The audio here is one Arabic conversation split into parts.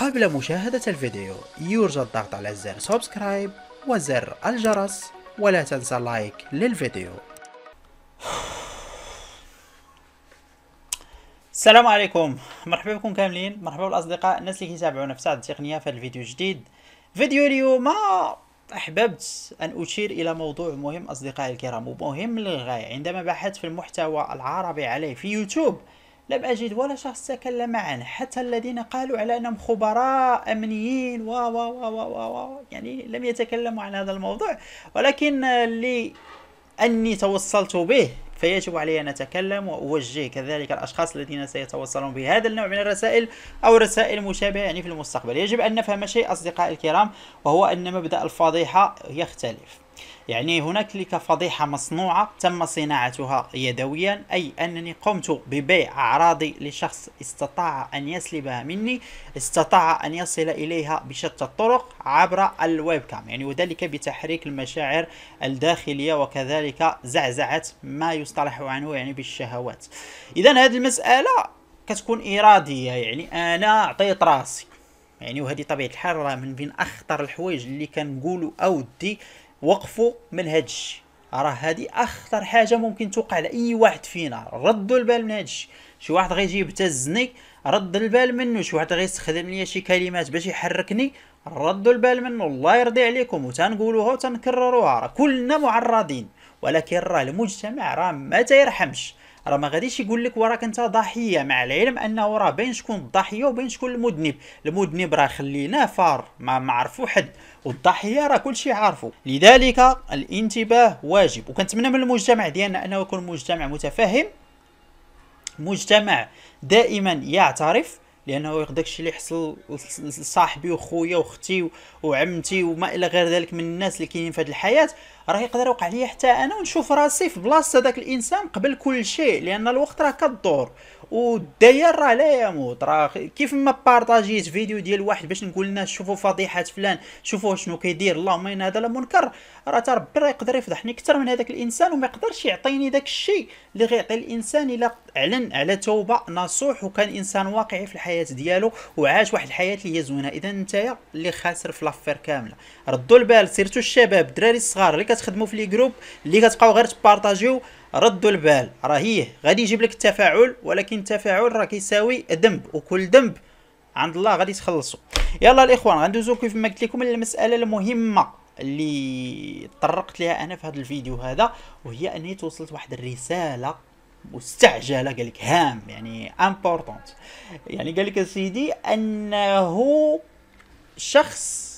قبل مشاهدة الفيديو يرجى الضغط على زر سبسكرايب وزر الجرس ولا تنسى لايك للفيديو السلام عليكم مرحبا بكم كاملين مرحبا بالاصدقاء الناس اللي كيتابعونا في ساعه التقنيه في الفيديو الجديد فيديو اليوم احببت ان اشير الى موضوع مهم اصدقائي الكرام ومهم للغايه عندما بحثت في المحتوى العربي عليه في يوتيوب لم أجد ولا شخص تكلم عنه حتى الذين قالوا على أنهم خبراء أمنيين و و و و و يعني لم يتكلموا عن هذا الموضوع ولكن لأني توصلت به فيجب علي أن أتكلم وأوجه كذلك الأشخاص الذين سيتوصلون بهذا النوع من الرسائل أو رسائل مشابهة يعني في المستقبل يجب أن نفهم شيء أصدقائي الكرام وهو أن مبدأ الفضيحة يختلف يعني هناك لك فضيحة مصنوعة تم صناعتها يدويا أي أنني قمت ببيع أعراضي لشخص استطاع أن يسلبها مني استطاع أن يصل إليها بشتى الطرق عبر الويب كام يعني وذلك بتحريك المشاعر الداخلية وكذلك زعزعة ما يصطلح عنه يعني بالشهوات إذا هذه المسألة كتكون إرادية يعني أنا أعطيت راسي يعني وهذه طبيعة الحال راه من بين أخطر الحوايج اللي كنقولوا أودي وقفوا من هاد الشيء راه هذه اخطر حاجه ممكن توقع لاي واحد فينا ردوا البال من هاد الشيء شي واحد غيجي يبتزني رد البال منه شي واحد غيستخدم ليا شي كلمات باش يحركني ردوا البال منه الله يرضي عليكم وتنقولوها وتنكرروها راه كلنا معرضين ولكن راه المجتمع راه ما تيرحمش راه ما غاديش يقول لك وراك انت ضحيه مع العلم انه راه بين شكون الضحيه وبين شكون المذنب المذنب راه خليناه فار ما معرفو حد والضحيه راه كلشي عارفو لذلك الانتباه واجب وكنتمنى من المجتمع ديالنا انه يكون مجتمع متفهم مجتمع دائما يعترف لانه داكشي اللي حصل لصاحبي وخويا واختي وعمتي وما الى غير ذلك من الناس اللي كاينين في هذه الحياه راه يقدر يوقع ليا حتى انا ونشوف راسي في بلاصه داك الانسان قبل كل شيء لان الوقت راه كدور والداير راه لا يموت راه كيف ما بارطاجيت فيديو ديال واحد باش نقول للناس شوفوا فضيحه فلان شوفوا شنو كيدير اللهم ان هذا لمنكر راه ترى ربي راه يقدر يفضحني اكثر من هذاك الانسان وما يقدرش يعطيني داك الشيء اللي غيعطي الانسان الا اعلن على توبه نصوح وكان انسان واقعي في الحياه ديالو وعاش واحد الحياه اللي هي زوينه اذا نتايا اللي خاسر في لافير كامله ردوا البال سيرتو الشباب الدراري الصغار اللي كتخدموا في لي جروب اللي كتبقاو غير تبارطاجيو ردوا البال راه هي غادي يجيب لك التفاعل ولكن التفاعل راه كيساوي ذنب وكل ذنب عند الله غادي تخلصوا يلا الاخوان غندوزو كيف ما قلت لكم المساله المهمه اللي طرقت لها انا في هذا الفيديو هذا وهي اني توصلت واحد الرساله مستعجله قال لك هام يعني امبورطونت يعني قال لك سيدي انه شخص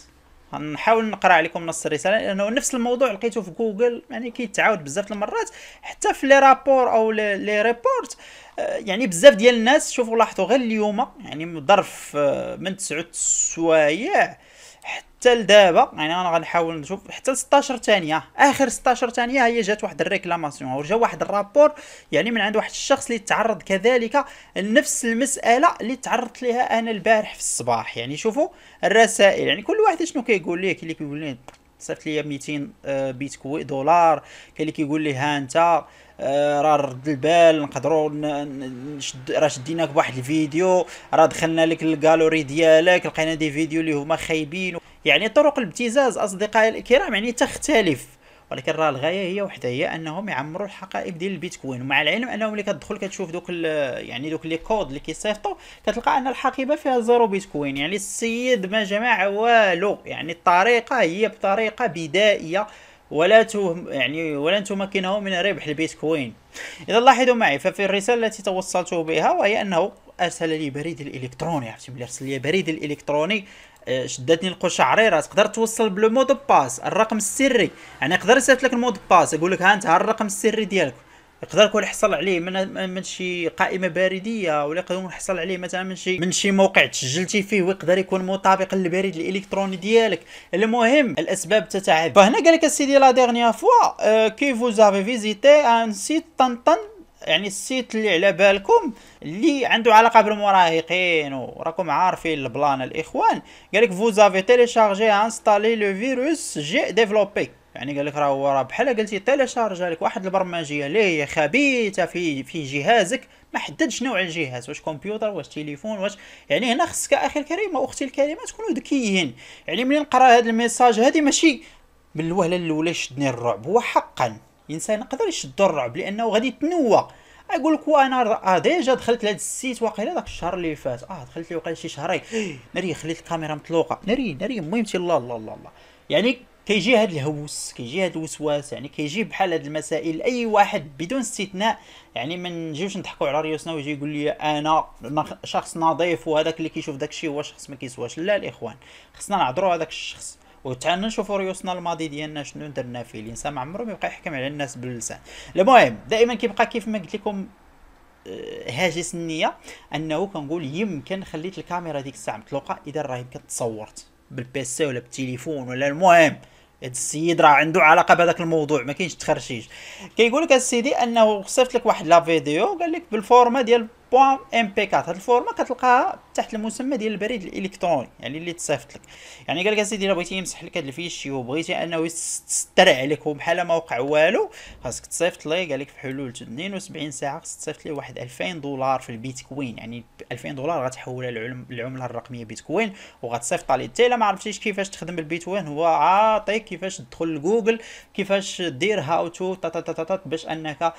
نحاول نقرا عليكم نص الرساله لانه نفس الموضوع لقيته في جوجل يعني كيتعاود بزاف المرات حتى في لي رابور او لي ريبورت آه، يعني بزاف ديال الناس شوفوا لاحظوا غير اليوم يعني ظرف آه، من 9 سوايع حتى لدابا يعني انا غنحاول نشوف حتى 16 ثانيه اخر 16 ثانيه هي جات واحد الريكلاماسيون ورجا واحد الرابور يعني من عند واحد الشخص اللي تعرض كذلك لنفس المساله اللي تعرضت لها انا البارح في الصباح يعني شوفوا الرسائل يعني كل واحد شنو كيقول ليه كاين اللي كيقول لي صيفط لي 200 آه، بيتكوين دولار كاين اللي كيقول لي ها انت آه، راه رد البال نقدروا نشد راه شديناك بواحد الفيديو راه دخلنا لك الكالوري ديالك لقينا دي فيديو اللي هما خايبين يعني طرق الابتزاز اصدقائي الكرام يعني تختلف ولكن راه الغايه هي وحده هي انهم يعمروا الحقائب ديال البيتكوين ومع العلم انهم اللي كتدخل كتشوف دوك يعني دوك لي كود اللي كيصيفطوا كتلقى ان الحقيبه فيها زيرو بيتكوين يعني السيد ما جمع والو يعني الطريقه هي بطريقه بدائيه ولا تهم يعني ولا تمكنه من ربح البيتكوين اذا لاحظوا معي ففي الرساله التي توصلت بها وهي انه ارسل لي بريد الالكتروني عرفتي ملي ارسل لي بريد الالكتروني آه، شداتني القشعريره تقدر توصل بلو مود باس الرقم السري يعني يقدر يصيفط لك المود باس يقول لك ها انت ها الرقم السري ديالك يقدر يكون حصل عليه من من شي قائمه بريديه ولا يقدر يكون حصل عليه مثلا من شي من شي موقع تسجلتي فيه ويقدر يكون مطابق للبريد الالكتروني ديالك المهم الاسباب تتعب فهنا قال لك السيدي لا ديغنيا فوا آه، كي فوز افي فيزيتي ان سيت طنطن يعني السيت اللي على بالكم اللي عنده علاقه بالمراهقين وراكم عارفين البلان الاخوان قال لك فوزافي تيليشارجي انستالي لو فيروس جي ديفلوبي يعني قال لك راه هو راه بحال قلتي تيليشارج لك واحد البرمجيه اللي هي خبيثه في في جهازك ما حددش نوع الجهاز واش كمبيوتر واش تليفون واش يعني هنا خصك اخي الكريم واختي الكريمه تكونوا ذكيين يعني ملي نقرا هذا الميساج هذه ماشي من الوهله الاولى شدني الرعب هو حقا الانسان يقدر يشد الرعب لانه غادي يتنوى اقول لك وانا آه، ديجا دخلت لهذا السيت واقيلا داك الشهر اللي فات اه دخلت ليه واقيلا شي شهرين ناري خليت الكاميرا مطلوقه ناري ناري المهم الله الله الله الله يعني كيجي هذا الهوس كيجي هذا الوسواس يعني كيجي بحال هذه المسائل اي واحد بدون استثناء يعني ما نجيوش نضحكوا على ريوسنا ويجي يقول لي انا شخص نظيف وهذاك اللي كيشوف داك الشيء هو شخص ما كيسواش لا الاخوان خصنا نعذروا هذاك الشخص وتعال نشوفوا ريوسنا الماضي ديالنا شنو درنا فيه الانسان ما عمره ما يبقى يحكم على الناس باللسان المهم دائما كيبقى كيف ما قلت لكم آه، هاجس النيه انه كنقول يمكن خليت الكاميرا ديك الساعه مطلوقه اذا راه يمكن تصورت بالبيسي ولا بالتليفون ولا المهم هاد السيد راه عنده علاقه بهذاك الموضوع ما كاينش تخرشيش كيقول لك السيدي انه صيفط لك واحد لا فيديو قال لك بالفورما ديال بوان ام بي 4 هاد الفورما كتلقاها تحت المسمى ديال البريد الالكتروني يعني اللي تصيفط لك يعني قال لك اسيدي الا بغيتي يمسح لك هاد الفيشي وبغيتي انه يسترع عليك وبحال ما وقع والو خاصك تصيفط ليه قال لك في حلول 72 ساعه خاصك تصيفط ليه واحد 2000 دولار في البيتكوين يعني 2000 دولار غتحولها للعمله الرقميه بيتكوين وغتصيفطها لي حتى الا ما عرفتيش كيفاش تخدم البيتكوين هو عاطيك كيفاش تدخل لجوجل كيفاش دير هاو تو باش انك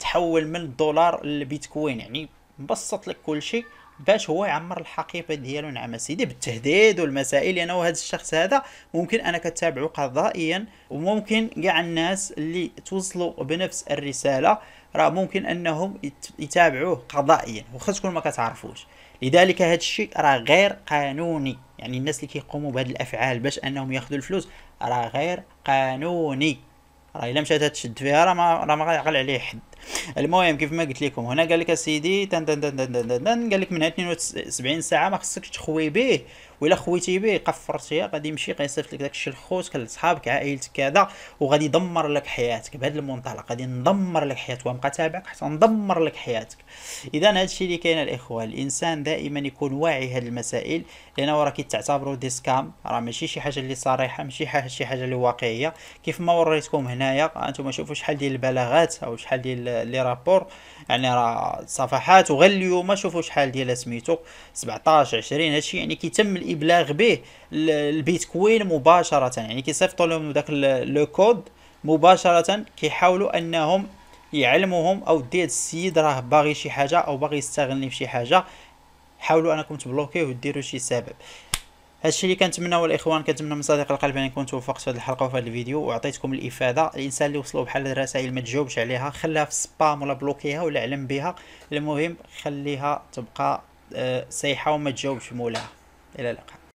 تحول من الدولار للبيتكوين يعني مبسط لك كل شيء باش هو يعمر الحقيبه ديالو نعم سيدي بالتهديد والمسائل لانه يعني هذا الشخص هذا ممكن انا كتابعه قضائيا وممكن كاع الناس اللي توصلوا بنفس الرساله راه ممكن انهم يتابعوه قضائيا وخا تكون ما كتعرفوش لذلك هذا الشيء راه غير قانوني يعني الناس اللي كيقوموا بهذه الافعال باش انهم ياخذوا الفلوس راه غير قانوني راه الا مشات تشد فيها راه ما راه ما غيعقل عليه حد المهم كيف ما قلت لكم هنا قال لك اسيدي تن تن تن تن تن تن قال لك منها 72 ساعه ما خصكش تخوي به ولا خويتي به قفرتيه غادي يمشي غيصيفط لك داكشي لخوتك لصحابك عائلتك كذا وغادي يدمر لك حياتك بهذا المنطلق غادي ندمر لك حياتك وغنبقى تابعك حتى ندمر لك حياتك اذا هذا الشيء اللي كاين الاخوه الانسان دائما يكون واعي هذه المسائل لان راه كيتعتبروا دي سكام راه ماشي شي حاجه اللي صريحه ماشي حاجه شي حاجه اللي واقعيه كيف ما وريتكم هنايا انتم شوفوا شحال ديال البلاغات او شحال ديال لي رابور يعني راه صفحات وغير اليوم شوفوا شحال ديال سميتو 17 20 هادشي يعني كيتم الابلاغ به البيتكوين مباشره يعني كيصيفطوا لهم داك لو كود مباشره كيحاولوا انهم يعلموهم او دي السيد راه باغي شي حاجه او باغي يستغلني بشي حاجه حاولوا انكم تبلوكيوه وديروا شي سبب هذا الشيء اللي كنتمناو الاخوان كنتمنى من صديق القلب ان كنتوا وفقت في هذه الحلقه وفي هذا الفيديو وعطيتكم الافاده الانسان اللي وصلوا بحال الرسائل ما تجاوبش عليها خليها في سبام ولا بلوكيها ولا علم بها المهم خليها تبقى سايحه آه، وما تجاوبش مولاها الى اللقاء